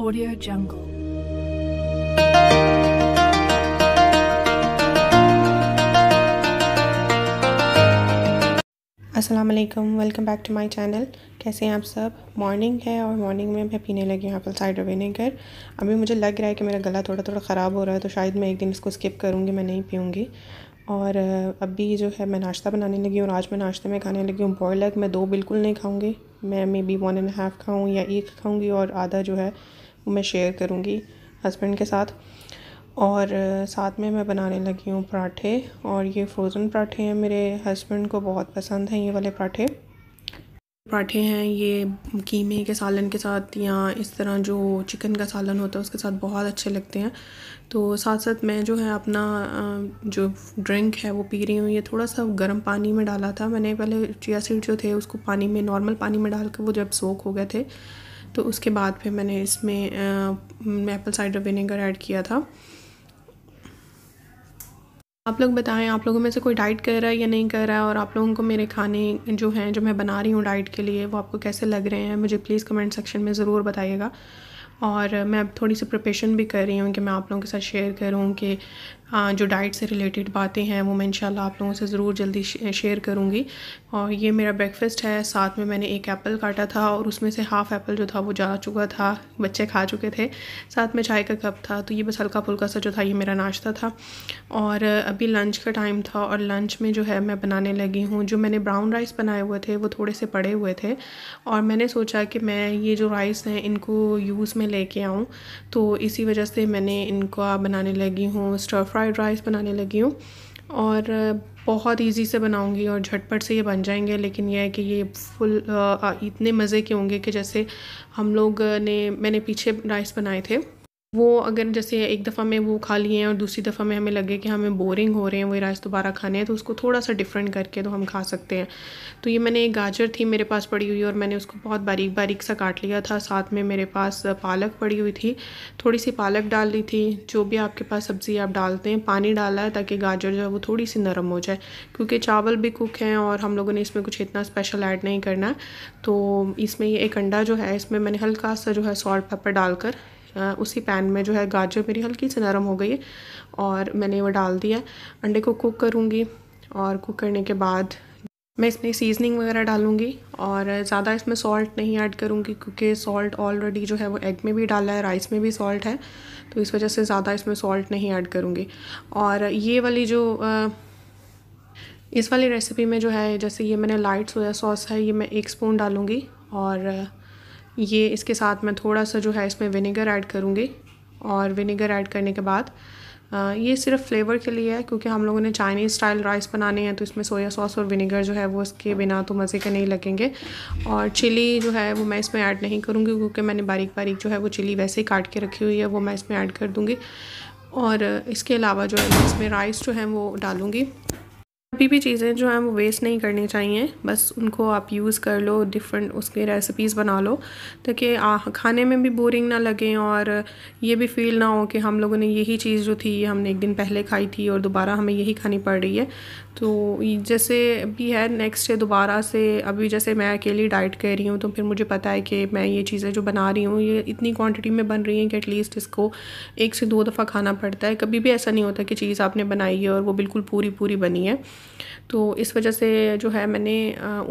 Audio Jungle. असलम welcome back to my channel कैसे हैं आप सब मॉर्निंग है और मॉर्निंग में मैं पीने लगी हूँ एप्पल साइडर विनेगर अभी मुझे लग रहा है कि मेरा गला थोड़ा थोड़ा ख़राब हो रहा है तो शायद मैं एक दिन इसको स्किप करूँगी मैं नहीं पीऊँगी और अभी जो है मैं नाश्ता बनाने लगी हूँ और आज मैं नाश्ते में खाने लगी हूँ बॉयल एग मैं दो बिल्कुल नहीं खाऊँगी मैं maybe one and half खाऊँ या एक खाऊँगी और आधा जो है वो मैं शेयर करूँगी हस्बैंड के साथ और साथ में मैं बनाने लगी हूँ पराठे और ये फ्रोज़न पराठे हैं मेरे हस्बैंड को बहुत पसंद हैं ये वाले पराठे पराठे हैं ये कीमे के सालन के साथ या इस तरह जो चिकन का सालन होता है उसके साथ बहुत अच्छे लगते हैं तो साथ साथ मैं जो है अपना जो ड्रिंक है वो पी रही हूँ ये थोड़ा सा गर्म पानी में डाला था मैंने पहले चिया सीड जो थे उसको पानी में नॉर्मल पानी में डाल के वो जब सोख हो गए थे तो उसके बाद फिर मैंने इसमें एप्पल साइडर विनेगर ऐड किया था आप लोग बताएं आप लोगों में से कोई डाइट कर रहा है या नहीं कर रहा है और आप लोगों को मेरे खाने जो हैं जो मैं बना रही हूँ डाइट के लिए वो आपको कैसे लग रहे हैं मुझे प्लीज़ कमेंट सेक्शन में ज़रूर बताइएगा और मैं अब थोड़ी सी प्रिपेशन भी कर रही हूँ कि मैं आप लोगों के साथ शेयर करूँ कि हाँ, जो डाइट से रिलेटेड बातें हैं वो मैं इंशाल्लाह आप लोगों से ज़रूर जल्दी शेयर करूँगी और ये मेरा ब्रेकफास्ट है साथ में मैंने एक एप्पल काटा था और उसमें से हाफ़ एप्पल जो था वो जा चुका था बच्चे खा चुके थे साथ में चाय का कप था तो ये बस हल्का फुल्का सा जो था ये मेरा नाश्ता था और अभी लंच का टाइम था और लंच में जो है मैं बनाने लगी हूँ जो मैंने ब्राउन राइस बनाए हुए थे वो थोड़े से पड़े हुए थे और मैंने सोचा कि मैं ये जो राइस हैं इनको यूज़ में लेके आऊँ तो इसी वजह से मैंने इनका बनाने लगी हूँ स्टर फ्राई फ्राइड राइस बनाने लगी हूँ और बहुत इजी से बनाऊंगी और झटपट से ये बन जाएंगे लेकिन यह है कि ये फुल इतने मज़े के होंगे कि जैसे हम लोग ने मैंने पीछे राइस बनाए थे वो अगर जैसे एक दफ़ा में वो खा लिए हैं और दूसरी दफ़ा में हमें लगे कि हाँ, हमें बोरिंग हो रहे हैं वो राइस दोबारा खाने हैं तो उसको थोड़ा सा डिफरेंट करके तो हम खा सकते हैं तो ये मैंने एक गाजर थी मेरे पास पड़ी हुई और मैंने उसको बहुत बारीक बारीक सा काट लिया था साथ में मेरे पास पालक पड़ी हुई थी थोड़ी सी पालक डाल दी थी जो भी आपके पास सब्ज़ी आप डालते हैं पानी डाला है ताकि गाजर जो है वो थोड़ी सी नरम हो जाए क्योंकि चावल भी कुक हैं और हम लोगों ने इसमें कुछ इतना स्पेशल ऐड नहीं करना है तो इसमें ये एक अंडा जो है इसमें मैंने हल्का सा जो है सॉल्ट पेपर डालकर उसी पैन में जो है गाजर मेरी हल्की से नरम हो गई है और मैंने वो डाल दिया अंडे को कुक करूँगी और कुक करने के बाद मैं इसमें सीजनिंग वगैरह डालूंगी और ज़्यादा इसमें सॉल्ट नहीं ऐड करूँगी क्योंकि सॉल्ट ऑलरेडी जो है वो एग में भी डाला है राइस में भी सॉल्ट है तो इस वजह से ज़्यादा इसमें सॉल्ट नहीं ऐड करूँगी और ये वाली जो इस वाली रेसिपी में जो है जैसे ये मैंने लाइट सोया सॉस है ये मैं एक स्पून डालूँगी और ये इसके साथ मैं थोड़ा सा जो है इसमें विनेगर ऐड करूँगी और विनेगर ऐड करने के बाद ये सिर्फ फ्लेवर के लिए है क्योंकि हम लोगों ने चाइनीज़ स्टाइल राइस बनाने हैं तो इसमें सोया सॉस और विनेगर जो है वो इसके बिना तो मज़े के नहीं लगेंगे और चिली जो है वो मैं इसमें ऐड नहीं करूँगी क्योंकि मैंने बारीक बारीक जो है वो चिली वैसे ही काट के रखी हुई है वो मैं इसमें ऐड कर दूँगी और इसके अलावा जो है मैं इसमें राइस जो है वो डालूँगी कभी भी चीज़ें जो हैं वो वेस्ट नहीं करनी चाहिए बस उनको आप यूज़ कर लो डिफरेंट उसके रेसिपीज़ बना लो ताकि खाने में भी बोरिंग ना लगे और ये भी फील ना हो कि हम लोगों ने यही चीज़ जो थी हमने एक दिन पहले खाई थी और दोबारा हमें यही खानी पड़ रही है तो जैसे भी है नेक्स्ट डे दोबारा से अभी जैसे मैं अकेली डाइट कर रही हूँ तो फिर मुझे पता है कि मैं ये चीज़ें जो बना रही हूँ ये इतनी क्वांटिटी में बन रही हैं कि एटलीस्ट इसको एक से दो दफ़ा खाना पड़ता है कभी भी ऐसा नहीं होता कि चीज़ आपने बनाई है और वो बिल्कुल पूरी पूरी बनी है तो इस वजह से जो है मैंने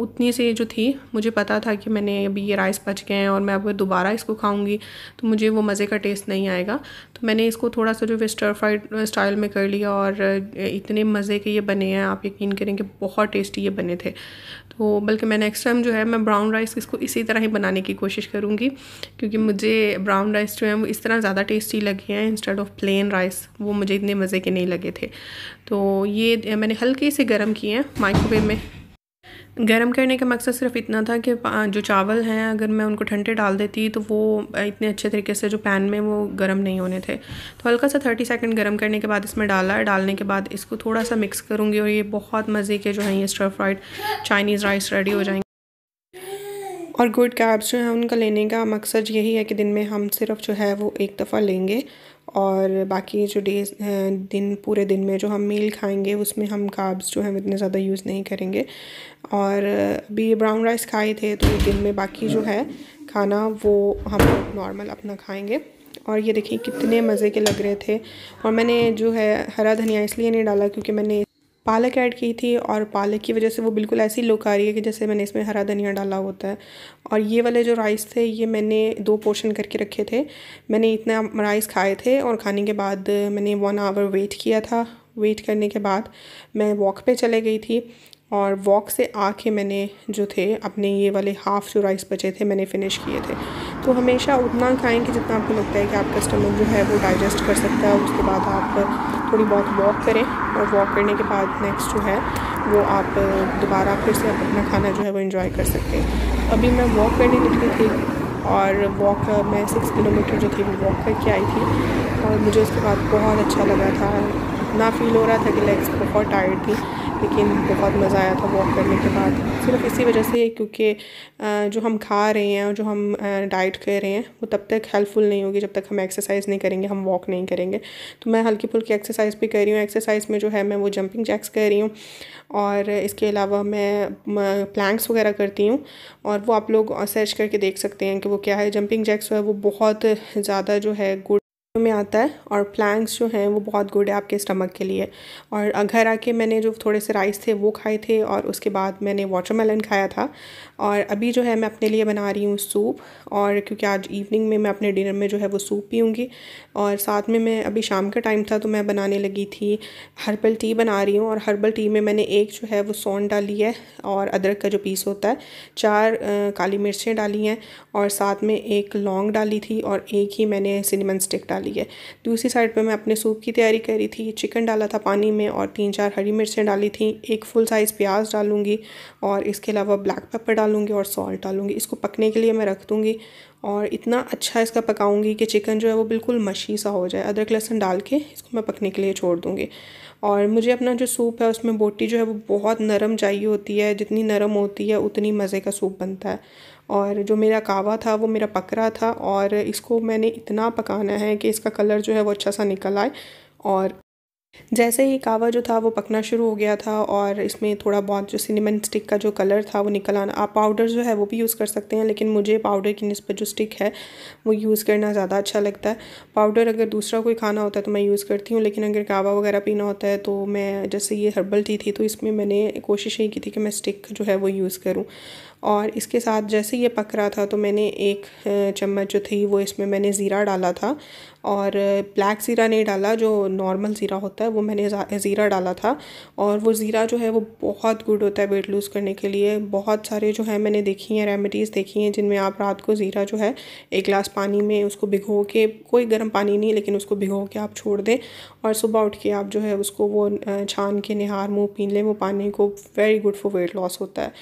उतनी सी जो थी मुझे पता था कि मैंने अभी ये राइस बच गए हैं और मैं अब दोबारा इसको खाऊंगी तो मुझे वो मज़े का टेस्ट नहीं आएगा तो मैंने इसको थोड़ा सा जो है फ्राइड स्टाइल में कर लिया और इतने मज़े के ये बने हैं आप यकीन करें कि बहुत टेस्टी ये बने थे हो बल्कि मैं नेक्स्ट टाइम जो है मैं ब्राउन राइस इसको इसी तरह ही बनाने की कोशिश करूँगी क्योंकि मुझे ब्राउन राइस जो है वो इस तरह ज़्यादा टेस्टी लगे हैं इंस्टेड ऑफ प्लेन राइस वो मुझे इतने मज़े के नहीं लगे थे तो ये मैंने हल्के से गर्म किए हैं माइक्रोवेव में गर्म करने का मकसद सिर्फ इतना था कि जो चावल हैं अगर मैं उनको ठंडे डाल देती तो वो इतने अच्छे तरीके से जो पैन में वो गर्म नहीं होने थे तो हल्का सा थर्टी सेकेंड गर्म करने के बाद इसमें डाला डालने के बाद इसको थोड़ा सा मिक्स करूँगी और ये बहुत मज़े के जो हैं ये stir fried Chinese rice ready हो जाएंगे और गुड कैब्स जो हैं उनका लेने का मकसद यही है कि दिन में हम सिर्फ जो है वो एक दफ़ा लेंगे और बाकी जो डेज दिन पूरे दिन में जो हम मील खाएंगे उसमें हम काब्स जो हैं इतने ज़्यादा यूज़ नहीं करेंगे और अभी ब्राउन राइस खाए थे तो दिन में बाकी जो है खाना वो हम नॉर्मल अपना खाएंगे और ये देखिए कितने मज़े के लग रहे थे और मैंने जो है हरा धनिया इसलिए नहीं डाला क्योंकि मैंने पालक ऐड की थी और पालक की वजह से वो बिल्कुल ऐसी लुक आ रही है कि जैसे मैंने इसमें हरा धनिया डाला होता है और ये वाले जो राइस थे ये मैंने दो पोर्शन करके रखे थे मैंने इतना राइस खाए थे और खाने के बाद मैंने वन आवर वेट किया था वेट करने के बाद मैं वॉक पे चले गई थी और वॉक से आके मैंने जो थे अपने ये वाले हाफ़ जो राइस बचे थे मैंने फ़िनिश किए थे तो हमेशा उतना खाएँ कि जितना आपको लगता है कि आपका स्टमक जो है वो डाइजेस्ट कर सकता है उसके बाद आप थोड़ी बहुत वॉक करें और वॉक करने के बाद नेक्स्ट जो है वो आप दोबारा फिर से आप अपना खाना जो है वो इंजॉय कर सकते हैं अभी मैं वॉक करने निकली थी और वॉक मैं सिक्स किलोमीटर जो थी वो वॉक करके आई थी और मुझे उसके बाद बहुत अच्छा लगा था इतना फील हो रहा था कि लेग्स बहुत टायर्ड थी लेकिन बहुत मज़ा आया था वॉक करने के बाद सिर्फ इसी वजह से क्योंकि जो हम खा रहे हैं और जो हम डाइट कर रहे हैं वो तब तक हेल्पफुल नहीं होगी जब तक हम एक्सरसाइज नहीं करेंगे हम वॉक नहीं करेंगे तो मैं हल्की फुल्की एक्सरसाइज भी कर रही हूँ एक्सरसाइज में जो है मैं वो जंपिंग जैक्स कर रही हूँ और इसके अलावा मैं प्लैंक्स वगैरह करती हूँ और वो आप लोग सर्च करके देख सकते हैं कि वो क्या है जंपिंग जैक्स जो है वो बहुत ज़्यादा जो है गुड में आता है और प्लैंक्स जो हैं वो बहुत गुड है आपके स्टमक के लिए और घर आके मैंने जो थोड़े से राइस थे वो खाए थे और उसके बाद मैंने वाटरमेलन खाया था और अभी जो है मैं अपने लिए बना रही हूँ सूप और क्योंकि आज इवनिंग में मैं अपने डिनर में जो है वो सूप पीऊँगी और साथ में मैं अभी शाम का टाइम था तो मैं बनाने लगी थी हर्बल टी बना रही हूँ और हर्बल टी में मैंने एक जो है वो सौन डाली है और अदरक का जो पीस होता है चार काली मिर्चें डाली हैं और साथ में एक लौंग डाली थी और एक ही मैंने सिनेमन स्टिक डाली डाली है दूसरी साइड पर मैं अपने सूप की तैयारी कर रही थी चिकन डाला था पानी में और तीन चार हरी मिर्चें डाली थी एक फुल साइज़ प्याज डालूंगी और इसके अलावा ब्लैक पेपर डालूंगी और सॉल्ट डालूंगी इसको पकने के लिए मैं रख दूँगी और इतना अच्छा इसका पकाऊंगी कि चिकन जो है वो बिल्कुल मशी सा हो जाए अदरक लहसुन डाल के इसको मैं पकने के लिए छोड़ दूँगी और मुझे अपना जो सूप है उसमें बोटी जो है वो बहुत नरम चाहिए होती है जितनी नरम होती है उतनी मज़े का सूप बनता है और जो मेरा कावा था वो मेरा पक रहा था और इसको मैंने इतना पकाना है कि इसका कलर जो है वो अच्छा सा निकल आए और जैसे ही कावा जो था वो पकना शुरू हो गया था और इसमें थोड़ा बहुत जो सिनेमन स्टिक का जो कलर था वो निकल आना आप पाउडर जो है वो भी यूज़ कर सकते हैं लेकिन मुझे पाउडर की नस्बत जो स्टिक है वो यूज़ करना ज़्यादा अच्छा लगता है पाउडर अगर दूसरा कोई खाना होता है तो मैं यूज़ करती हूँ लेकिन अगर कावा वगैरह पीना होता है तो मैं जैसे ये हर्बल टी थी तो इसमें मैंने कोशिश यही की थी कि मैं स्टिक जो है वो यूज़ करूँ और इसके साथ जैसे ये पक रहा था तो मैंने एक चम्मच जो थी वो इसमें मैंने ज़ीरा डाला था और ब्लैक ज़ीरा नहीं डाला जो नॉर्मल ज़ीरा होता है वो मैंने ज़ीरा डाला था और वो ज़ीरा जो है वो बहुत गुड होता है वेट लूज़ करने के लिए बहुत सारे जो है मैंने देखी हैं रेमिडीज़ देखी हैं जिनमें आप रात को ज़ीरा जो है एक गिलास पानी में उसको भिगो के कोई गर्म पानी नहीं लेकिन उसको भिगो के आप छोड़ दें और सुबह उठ के आप जो है उसको वो छान के निहार मुँह पी लें वो पानी को very good for weight loss होता है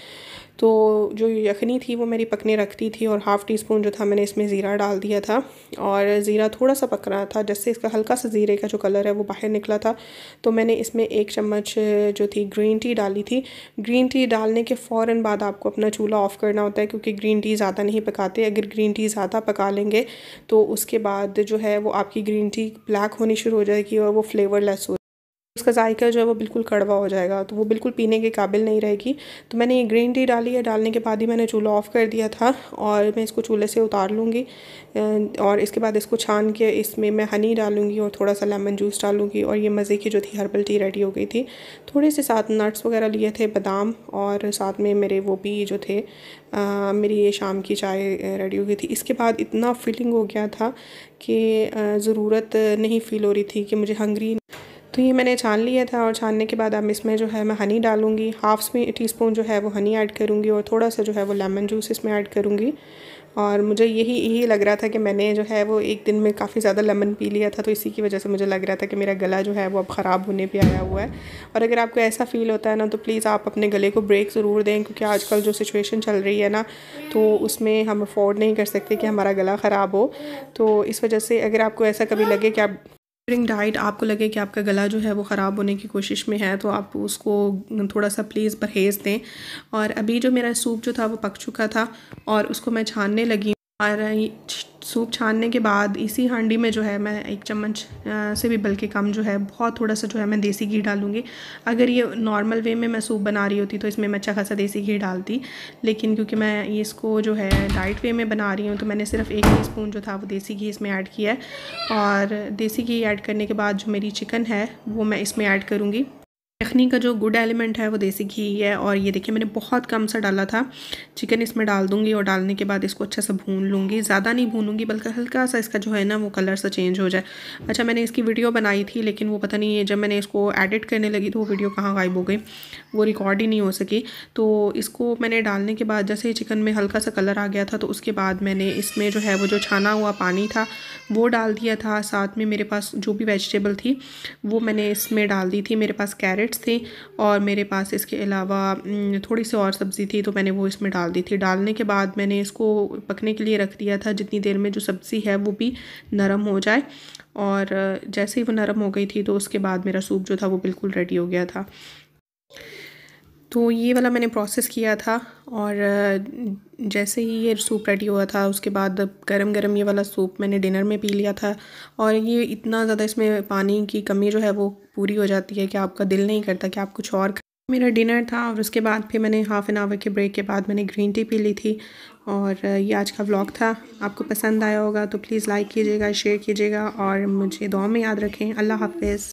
तो जो यखनी थी वो मेरी पकने रखती थी और हाफ़ टी स्पून जो था मैंने इसमें ज़ीरा डाल दिया था और ज़ीरा थोड़ा सा पक रहा था जैसे इसका हल्का सा ज़ीरे का जो कलर है वो बाहर निकला था तो मैंने इसमें एक चम्मच जो थी ग्रीन टी डाली थी ग्रीन टी डालने के फ़ौर बाद आपको अपना चूल्हा ऑफ़ करना होता है क्योंकि ग्रीन टी ज़्यादा नहीं पकाते अगर ग्रीन टी ज़्यादा पका लेंगे तो उसके बाद जो है वो आपकी ग्रीन टी ब्लैक होनी शुरू हो जाएगी और वो फ्लेवरलेस हो उसका जायका जो है वो बिल्कुल कड़वा हो जाएगा तो वो बिल्कुल पीने के काबिल नहीं रहेगी तो मैंने ये ग्रीन टी डाली है डालने के बाद ही मैंने चूल्हा ऑफ़ कर दिया था और मैं इसको चूल्हे से उतार लूँगी और इसके बाद इसको छान के इसमें मैं हनी डालूँगी और थोड़ा सा लेमन जूस डालूँगी और ये मज़े की जो थी हर्बल टी रेडी हो गई थी थोड़े से साथ नट्स वगैरह लिए थे बादाम और साथ में मेरे वो भी जो थे आ, मेरी ये शाम की चाय रेडी हो गई थी इसके बाद इतना फीलिंग हो गया था कि ज़रूरत नहीं फ़ील हो रही थी कि मुझे हंगरी तो ये मैंने छान लिया था और छानने के बाद अब इसमें जो है मैं हनी डालूंगी हाफ टी स्पून जो है वो हनी ऐड करूँगी और थोड़ा सा जो है वो लेमन जूस इसमें ऐड करूँगी और मुझे यही यही लग रहा था कि मैंने जो है वो एक दिन में काफ़ी ज़्यादा लेमन पी लिया था तो इसी की वजह से मुझे लग रहा था कि मेरा गला जो है वो अब ख़राब होने पर आया हुआ है और अगर आपको ऐसा फील होता है ना तो प्लीज़ आप अपने गले को ब्रेक ज़रूर दें क्योंकि आजकल जो सिचुएशन चल रही है ना तो उसमें हम अफोर्ड नहीं कर सकते कि हमारा गला ख़राब हो तो इस वजह से अगर आपको ऐसा कभी लगे कि आप ड्यूरिंग डाइट आपको लगे कि आपका गला जो है वो ख़राब होने की कोशिश में है तो आप उसको थोड़ा सा प्लीज़ परहेज़ दें और अभी जो मेरा सूप जो था वो पक चुका था और उसको मैं छानने लगी और सूप छानने के बाद इसी हांडी में जो है मैं एक चम्मच से भी बल्कि कम जो है बहुत थोड़ा सा जो है मैं देसी घी डालूंगी अगर ये नॉर्मल वे में मैं सूप बना रही होती तो इसमें मैं अच्छा खासा देसी घी डालती लेकिन क्योंकि मैं इसको जो है डाइट वे में बना रही हूँ तो मैंने सिर्फ एक टी स्पून जो था वो देसी घी इसमें ऐड किया है और देसी घी ऐड करने के बाद जो मेरी चिकन है वो मैं इसमें ऐड करूँगी यखनी का जो गुड एलिमेंट है वो देसी घी है और ये देखिए मैंने बहुत कम सा डाला था चिकन इसमें डाल दूंगी और डालने के बाद इसको अच्छा सा भून लूँगी ज़्यादा नहीं भूनूंगी बल्कि हल्का सा इसका जो है ना वो कलर सा चेंज हो जाए अच्छा मैंने इसकी वीडियो बनाई थी लेकिन वो पता नहीं है जब मैंने इसको एडिट करने लगी तो वो वीडियो कहाँ गायब हो गई वो रिकॉर्ड ही नहीं हो सकी तो इसको मैंने डालने के बाद जैसे चिकन में हल्का सा कलर आ गया था तो उसके बाद मैंने इसमें जो है वो जो छाना हुआ पानी था वो डाल दिया था साथ में मेरे पास जो भी वेजिटेबल थी वो मैंने इसमें डाल दी थी मेरे पास कैरेट कैरेट्स थे और मेरे पास इसके अलावा थोड़ी सी और सब्ज़ी थी तो मैंने वो इसमें डाल दी थी डालने के बाद मैंने इसको पकने के लिए रख दिया था जितनी देर में जो सब्ज़ी है वो भी नरम हो जाए और जैसे ही वो नरम हो गई थी तो उसके बाद मेरा सूप जो था वो बिल्कुल रेडी हो गया था तो ये वाला मैंने प्रोसेस किया था और जैसे ही ये सूप रेडी हुआ था उसके बाद गरम गरम ये वाला सूप मैंने डिनर में पी लिया था और ये इतना ज़्यादा इसमें पानी की कमी जो है वो पूरी हो जाती है कि आपका दिल नहीं करता कि आप कुछ और मेरा डिनर था और उसके बाद फिर मैंने हाफ़ एन आवर के ब्रेक के बाद मैंने ग्रीन टी पी ली थी और ये आज का व्लॉग था आपको पसंद आया होगा तो प्लीज़ लाइक कीजिएगा शेयर कीजिएगा और मुझे दुआ में याद रखें अल्लाह हाफिज़